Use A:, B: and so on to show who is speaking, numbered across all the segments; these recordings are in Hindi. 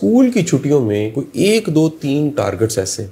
A: स्कूल की छुट्टियों में कोई एक दो तीन टारगेट्स ऐसे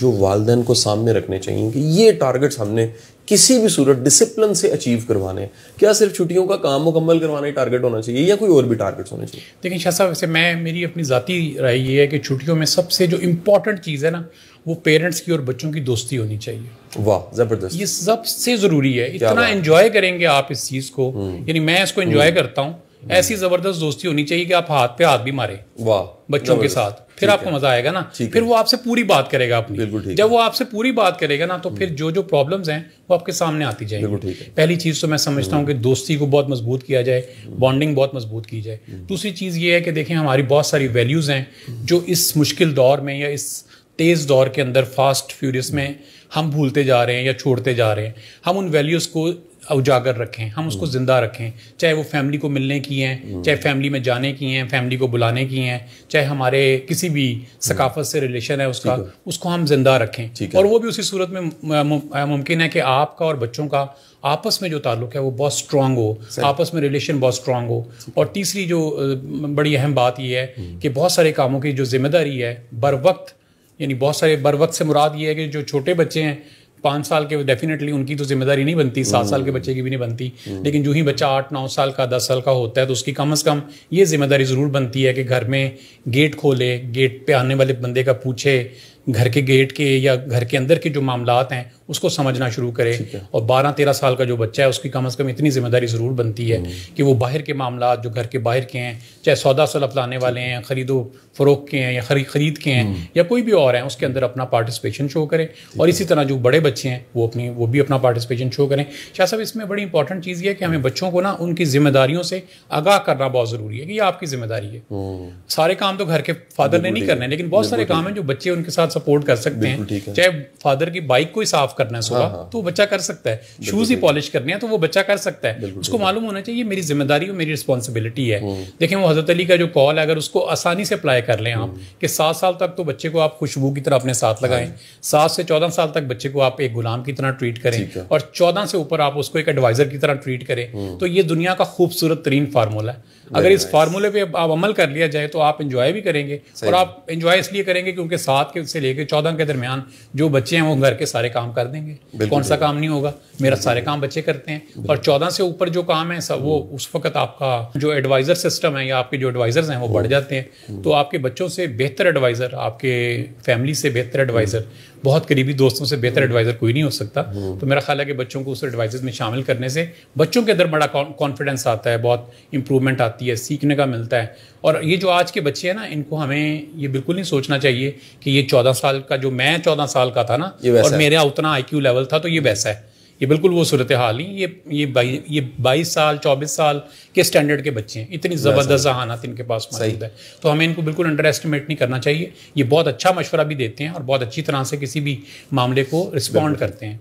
A: जो वालदेन को सामने रखने चाहिए कि ये टारगेट्स हमने किसी भी सूरत डिसिप्लिन से अचीव करवाने क्या सिर्फ छुट्टियों का काम मुकम्मल करवाना टारगेट होना चाहिए या कोई और भी टारगेट्स होने चाहिए लेकिन शाह साहब वैसे मैं मेरी अपनी ज़ाती राय ये है कि छुट्टियों में सबसे जो इम्पोर्टेंट चीज़ है ना वो पेरेंट्स की और बच्चों की दोस्ती होनी चाहिए वाह ज़बरदस्त ये सबसे ज़रूरी है इतना एंजॉय करेंगे आप इस चीज़ को हम्म। यानी मैं इसको एंजॉय हम्म। करता हूँ ऐसी जबरदस्त दोस्ती होनी चाहिए कि आप हाथ पे हाथ भी मारे वाह बच्चों के साथ फिर आपको मजा आएगा ना फिर वो आपसे पूरी बात करेगा अपनी जब वो आपसे पूरी बात करेगा ना तो हम्म। फिर जो जो प्रॉब्लम्स हैं वो आपके सामने आती जाएगी पहली चीज़ तो मैं समझता हूँ हम्म। कि दोस्ती को बहुत मजबूत किया जाए बॉन्डिंग हम्म। बहुत मजबूत की जाए दूसरी चीज़ ये है कि देखें हमारी बहुत सारी वैल्यूज़ हैं जो इस मुश्किल दौर में या इस तेज़ दौर के अंदर फास्ट फ्यूरियस में हम भूलते जा रहे हैं या छोड़ते जा रहे हैं हम उन वैल्यूज़ को उजागर रखें हम उसको हम्म। ज़िंदा रखें चाहे वो फैमिली को मिलने की हैं हम्म। चाहे फैमिली में जाने की हैं फैमिली को बुलाने की हैं चाहे हमारे किसी भी हम्म। सकाफत से रिलेशन है उसका उसको हम ज़िंदा रखें और वो भी उसी सूरत में मुमकिन है कि आपका और बच्चों का आपस में जो ताल्लुक है वो बहुत स्ट्रांग हो आपस में रिलेशन बहुत स्ट्रांग हो और तीसरी जो बड़ी अहम बात यह है कि बहुत सारे कामों की जो जिम्मेदारी है बर वक्त यानी बहुत सारे बर वक्त से मुराद ये है कि जो छोटे बच्चे हैं पाँच साल के डेफिनेटली उनकी तो जिम्मेदारी नहीं बनती सात साल के बच्चे की भी नहीं बनती लेकिन जो ही बच्चा आठ नौ साल का दस साल का होता है तो उसकी कम अज़ कम ये जिम्मेदारी ज़रूर बनती है कि घर में गेट खोले गेट पे आने वाले बंदे का पूछे घर के गेट के या घर के अंदर के जो मामला हैं उसको समझना शुरू करे और बारह तेरह साल का जो बच्चा है उसकी कम अज़ कम इतनी जिम्मेदारी ज़रूर बनती है हम्म। कि वो बाहर के मामला जो घर के बाहर के हैं चाहे सौदा सलफ लाने वाले हैं खरीदो फरोख के हैं या खरीद खरीद के हैं हम्म। या कोई भी और हैं उसके अंदर अपना पार्टिसिपेशन शो करें और इसी तरह जो बड़े बच्चे हैं वो अपनी वो भी अपना पार्टिसिपेशन शो करें शाह साहब इसमें बड़ी इंपॉर्टेंट चीज़ यह है कि हमें बच्चों को ना उनकी जिम्मेदारियों से आगाह करना बहुत ज़रूरी है कि ये आपकी जिम्मेदारी है हम्म। सारे काम तो घर के फादर ने नहीं करने लेकिन बहुत सारे काम हैं जो बच्चे उनके साथ सपोर्ट कर सकते हैं चाहे फादर की बाइक को ही साफ करना है सुबह हाँ, हाँ, तो बच्चा कर सकता है शूज ही पॉलिश करने हैं तो वो बच्चा कर सकता है उसको मालूम होना चाहिए मेरी जिम्मेदारी और मेरी रिस्पॉन्सिबिलिटी है हम्म। देखें वो हजरत अली का जो कॉल है अगर उसको आसानी से अप्लाई कर लें आप हम्म। कि सात साल तक तो बच्चे को आप खुशबू की तरह अपने साथ हाँ। लगाएं सात से चौदह साल तक बच्चे को आप एक गुलाम की तरह ट्रीट करें और चौदह से ऊपर आप उसको एक एडवाइजर की तरह ट्रीट करें हम्म। तो ये दुनिया का खूबसूरत तरीन फार्मूला है अगर इस फार्मूले पे आप अमल कर लिया जाए तो आप इंजॉय भी करेंगे और आप इंजॉय इसलिए करेंगे क्योंकि साथ के से लेके चौदह के दरमियान जो बच्चे हैं वो घर के सारे काम कर देंगे कौन सा काम नहीं होगा मेरा सारे काम बच्चे करते हैं और चौदह से ऊपर जो काम है सब वो उस वक्त आपका जो एडवाइज़र सिस्टम है या आपके जो एडवाइज़र्स हैं वो बढ़ जाते हैं तो आपके बच्चों से बेहतर एडवाइज़र आपके फैमिली से बेहतर एडवाइज़र बहुत करीबी दोस्तों से बेहतर एडवाइज़र हम्म। कोई नहीं हो सकता हम्म। तो मेरा ख्याल है कि बच्चों को उस एडवाइजर में शामिल करने से बच्चों के अंदर बड़ा कॉन्फिडेंस आता है बहुत इंप्रूवमेंट आती है सीखने का मिलता है और ये जो आज के बच्चे हैं ना इनको हमें ये बिल्कुल नहीं सोचना चाहिए कि ये चौदह साल का जो मैं चौदह साल का था ना और मेरा उतना आई लेवल था तो ये वैसा है ये बिल्कुल वो सूरत हाल ही ये ये बाई ये बाईस साल चौबीस साल के स्टैंडर्ड के बच्चे हैं इतनी ज़बरदस्त जहानत इनके पास मौजूद है तो हमें इनको बिल्कुल अंडर एस्टिमेट नहीं करना चाहिए ये बहुत अच्छा मशवरा भी देते हैं और बहुत अच्छी तरह से किसी भी मामले को रिस्पॉन्ड करते हैं